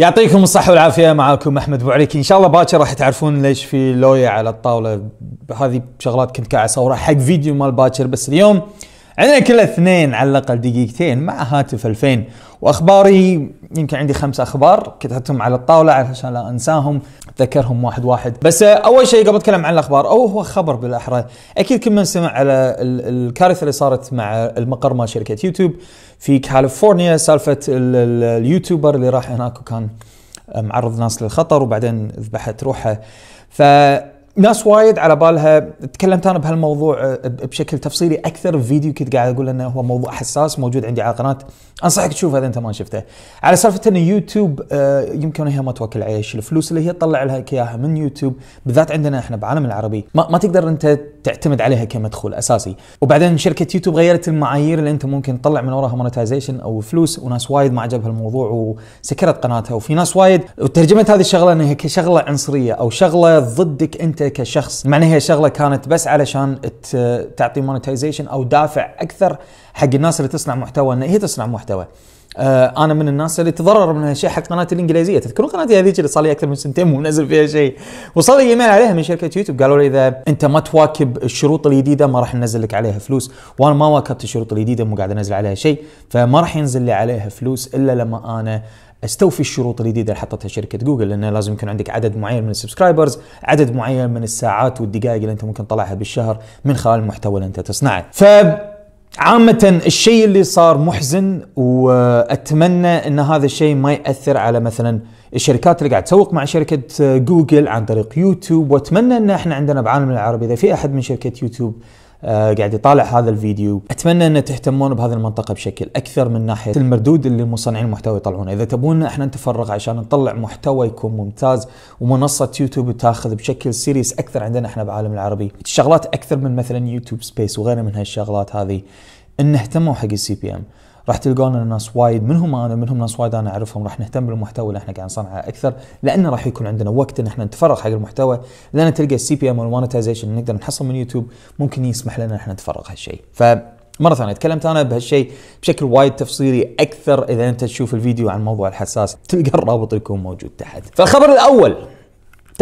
يعطيكم الصحة والعافية معاكم أحمد أبو إن شاء الله باكر راح تعرفون ليش في لويا على الطاولة هذه شغلات كنت قاعد أصورها حق فيديو مال باكر بس اليوم عندنا كل اثنين على الاقل دقيقتين مع هاتف 2000 واخباري يمكن عندي خمس اخبار كتبتهم على الطاوله علشان لا انساهم اتذكرهم واحد واحد بس آه، اول شيء قبل اتكلم عن الاخبار او هو خبر بالاحرى اكيد كل من سمع على الكارثه اللي صارت مع المقر مال شركه يوتيوب في كاليفورنيا سالفه اليوتيوبر اللي راح هناك وكان آه، معرض ناس للخطر وبعدين ذبحت روحه ف ناس وايد على بالها تكلمت انا بهالموضوع آه، بشكل تفصيلي اكثر في فيديو كنت قاعد اقول انه هو موضوع حساس موجود عندي على القناه انصحك تشوفه اذا انت ما شفته على سالفه ان يوتيوب آه، يمكن هي ما توكل عيش الفلوس اللي هي تطلع لها اياها من يوتيوب بالذات عندنا احنا بعالم العربي ما, ما تقدر انت تعتمد عليها كمدخول اساسي وبعدين شركه يوتيوب غيرت المعايير اللي انت ممكن تطلع من وراها مونتايزيشن او فلوس وناس وايد ما عجبها الموضوع وسكرت قناتها وفي ناس وايد وترجمت هذه الشغله انها كشغله عنصريه او شغله ضدك انت كشخص معنى هي شغله كانت بس علشان تعطي مونتايزيشن او دافع اكثر حق الناس اللي تصنع محتوى ان هي تصنع محتوى آه، انا من الناس اللي تضرر من هالشيء حق قناتي الانجليزيه تذكرون قناتي هذيك اللي صار لي اكثر من سنتين مو منزل فيها شيء وصل لي ايميل عليها من شركه يوتيوب قالوا لي اذا انت ما تواكب الشروط الجديده ما راح ننزل لك عليها فلوس وانا ما واكبت الشروط الجديده مو قاعد انزل عليها شيء فما راح ينزل لي عليها فلوس الا لما انا استوفي الشروط الجديده اللي حطتها شركه جوجل لانه لازم يكون عندك عدد معين من السبسكرايبرز، عدد معين من الساعات والدقائق اللي انت ممكن تطلعها بالشهر من خلال المحتوى اللي انت تصنعه. ف عامة الشيء اللي صار محزن واتمنى ان هذا الشيء ما ياثر على مثلا الشركات اللي قاعد تسوق مع شركه جوجل عن طريق يوتيوب واتمنى ان احنا عندنا بعالمنا العربي اذا في احد من شركه يوتيوب آه، قاعد يطالع هذا الفيديو اتمنى ان تهتمون بهذه المنطقه بشكل اكثر من ناحيه المردود اللي مصنعين المحتوى يطلعونه اذا تبون احنا نتفرغ عشان نطلع محتوى يكون ممتاز ومنصه يوتيوب تاخذ بشكل سيريس اكثر عندنا احنا بعالم العربي شغلات اكثر من مثلا يوتيوب سبيس وغيره من هالشغلات هذه ان اهتموا حق السي بي ام راح تلقون ناس وايد منهم انا منهم ناس وايد انا اعرفهم راح نهتم بالمحتوى اللي احنا قاعد نصنعه اكثر لان راح يكون عندنا وقت ان احنا نتفرغ حق المحتوى لان تلقى السي بي ام والمونتايزيشن اللي نقدر نحصل من يوتيوب ممكن يسمح لنا ان احنا نتفرغ هالشيء ف مرة ثانية تكلمت أنا بهالشيء بشكل وايد تفصيلي أكثر إذا أنت تشوف الفيديو عن الموضوع الحساس تلقى الرابط يكون موجود تحت فالخبر الأول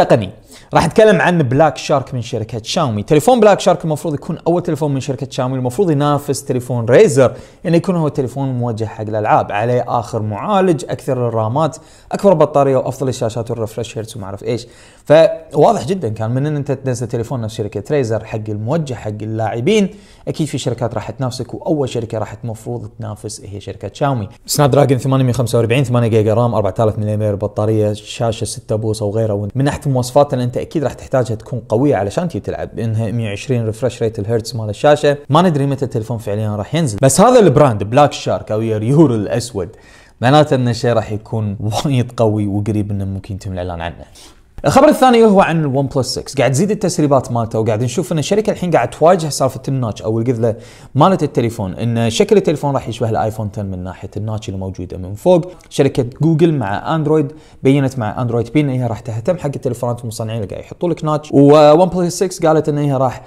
تقني راح اتكلم عن بلاك شارك من شركه شاومي تليفون بلاك شارك المفروض يكون اول تليفون من شركه شاومي المفروض ينافس تليفون ريزر انه يعني يكون هو تليفون موجه حق الالعاب عليه اخر معالج اكثر الرامات اكبر بطاريه وافضل الشاشات والريفرش هيرتز وما اعرف ايش فواضح جدا كان من ان انت تنزل تليفون نفس شركه ريزر حق الموجه حق اللاعبين اكيد في شركات راح تنافسك واول شركه راح المفروض تنافس هي شركه شاومي سناب دراجون 845 8 جيجا رام 4000 ملي بطاريه شاشه 6 بوصه وغيرها من ناحيه المواصفات اللي انت اكيد راح تحتاجها تكون قويه علشان تجي تلعب انها 120 ريفرش ريت الهرتز مال الشاشه ما ندري متى التليفون فعليا راح ينزل بس هذا البراند بلاك شارك او يور الاسود معناته ان الشيء راح يكون وايد قوي وقريب انه ممكن يتم الاعلان عنه الخبر الثاني هو عن ون بلس 6 قاعد تزيد التسريبات مالته وقاعد نشوف ان الشركه الحين قاعد تواجه سالفه الناتش او القذله مالت التليفون ان شكل التليفون راح يشبه الايفون 10 من ناحيه الناتش اللي موجوده من فوق شركه جوجل مع اندرويد بينت مع اندرويد بي ان هي راح تهتم حق التليفونات المصنعين اللي قاعد يحطوا لك ناتش وون بلس 6 قالت ان هي راح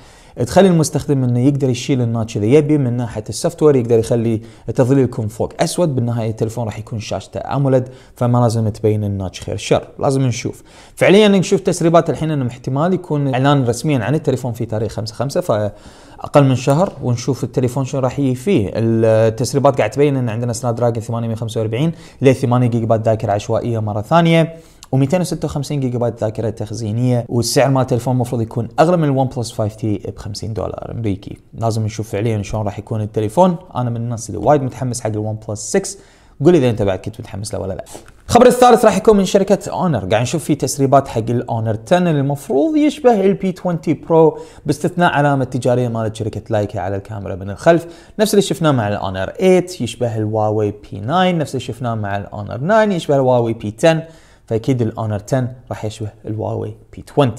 تخلي المستخدم انه يقدر يشيل الناتش اذا يبي من ناحيه السوفت وير يقدر يخلي التظليل يكون فوق اسود بالنهايه التليفون راح يكون شاشته امولد فما لازم تبين الناتش خير شر لازم نشوف فعليا نشوف تسريبات الحين انه احتمال يكون اعلان رسميا عن التليفون في تاريخ 5 5 ف اقل من شهر ونشوف التليفون شنو راح يجي فيه التسريبات قاعد تبين ان عندنا سناب دراجون 845 ل 8 جيجا بايت ذاكره عشوائيه مره ثانيه و256 جيجا بايت ذاكره تخزينيه والسعر مال التليفون المفروض يكون اغلى من الون بلس 5 تي ب 50 دولار امريكي لازم نشوف فعليا شلون راح يكون التليفون انا من الناس اللي وايد متحمس حق الون بلس 6 قول اذا انت بعد كنت متحمس له ولا لا الخبر الثالث راح يكون من شركه اونر قاعد نشوف في تسريبات حق الاونر 10 اللي المفروض يشبه البي 20 برو باستثناء علامه التجاريه مالت شركه لايكا على الكاميرا من الخلف نفس اللي شفناه مع الاونر 8 يشبه الواوي بي 9 نفس اللي شفناه مع الاونر 9 يشبه الواوي بي 10 فاكيد الاونر 10 راح يشبه الواوي بي 20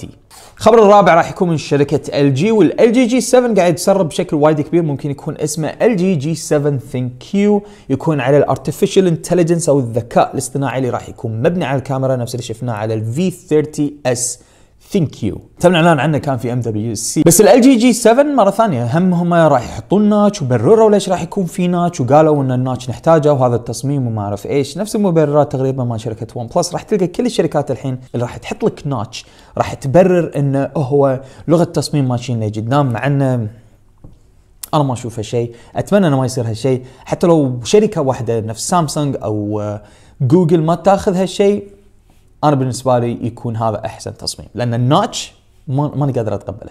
الخبر الرابع راح يكون من شركه ال جي والال جي جي 7 قاعد يتسرب بشكل وايد كبير ممكن يكون اسمه ال جي جي 7 ثينك كيو يكون على الارتفيشال انتليجنس او الذكاء الاصطناعي اللي راح يكون مبني على الكاميرا نفس اللي شفناه على الفي 30 اس ثينك يو تم الاعلان عنه كان في ام دبليو سي بس ال جي جي 7 مره ثانيه هم هم راح يحطون ناتش وبرروا ليش راح يكون في ناتش وقالوا ان الناتش نحتاجه وهذا التصميم وما اعرف ايش نفس المبررات تقريبا مال شركه ون بلس راح تلقى كل الشركات الحين اللي راح تحط لك ناتش راح تبرر انه هو لغه تصميم ماشين اللي قدام مع انه انا ما اشوف هالشيء اتمنى انه ما يصير هالشيء حتى لو شركه واحده نفس سامسونج او جوجل آه، ما تاخذ هالشيء انا بالنسبه لي يكون هذا احسن تصميم لان الناتش ماني قادر اتقبله.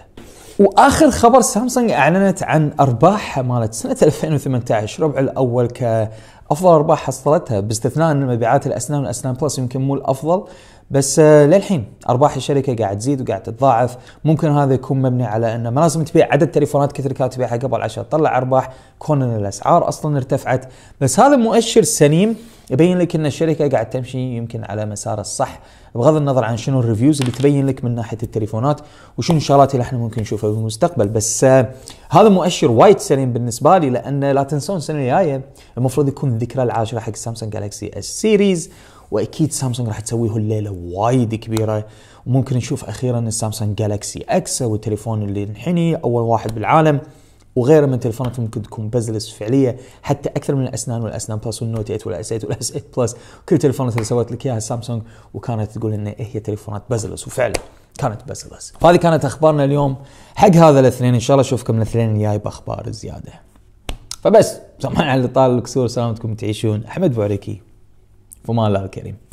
واخر خبر سامسونج اعلنت عن ارباحها مالت سنه 2018 الربع الاول كافضل ارباح حصلتها باستثناء ان مبيعات الاسنان والاسنان بلس يمكن مو الافضل بس آه، للحين ارباح الشركه قاعد تزيد وقاعد تتضاعف ممكن هذا يكون مبني على انه ما لازم تبيع عدد تليفونات كثر كانت تبيعها قبل عشان تطلع ارباح كون الاسعار اصلا ارتفعت بس هذا مؤشر سليم يبين لك ان الشركه قاعد تمشي يمكن على مسار الصح بغض النظر عن شنو الريفيوز اللي تبين لك من ناحيه التليفونات وشنو الشغلات اللي احنا ممكن نشوفها في المستقبل بس آه، هذا مؤشر وايد سليم بالنسبه لي لان لا تنسون السنه الجايه المفروض يكون الذكرى العاشره حق سامسونج جالكسي اس سيريز واكيد سامسونج راح تسويه الليله وايد كبيره وممكن نشوف اخيرا السامسونج جالكسي اكس والتليفون اللي انحني اول واحد بالعالم وغيره من تلفونات ممكن تكون بزلس فعليه حتى اكثر من الاسنان والاسنان بلس والنوت 8 والاس 8 والاس 8 بلس كل تلفونات اللي سوت لك اياها سامسونج وكانت تقول ان هي تلفونات بزلس وفعلا كانت بزلس فهذه كانت اخبارنا اليوم حق هذا الاثنين ان شاء الله اشوفكم الاثنين الجاي باخبار زياده فبس سمعنا على الاطار الكسور سلامتكم تعيشون احمد بوريكي فما الله الكريم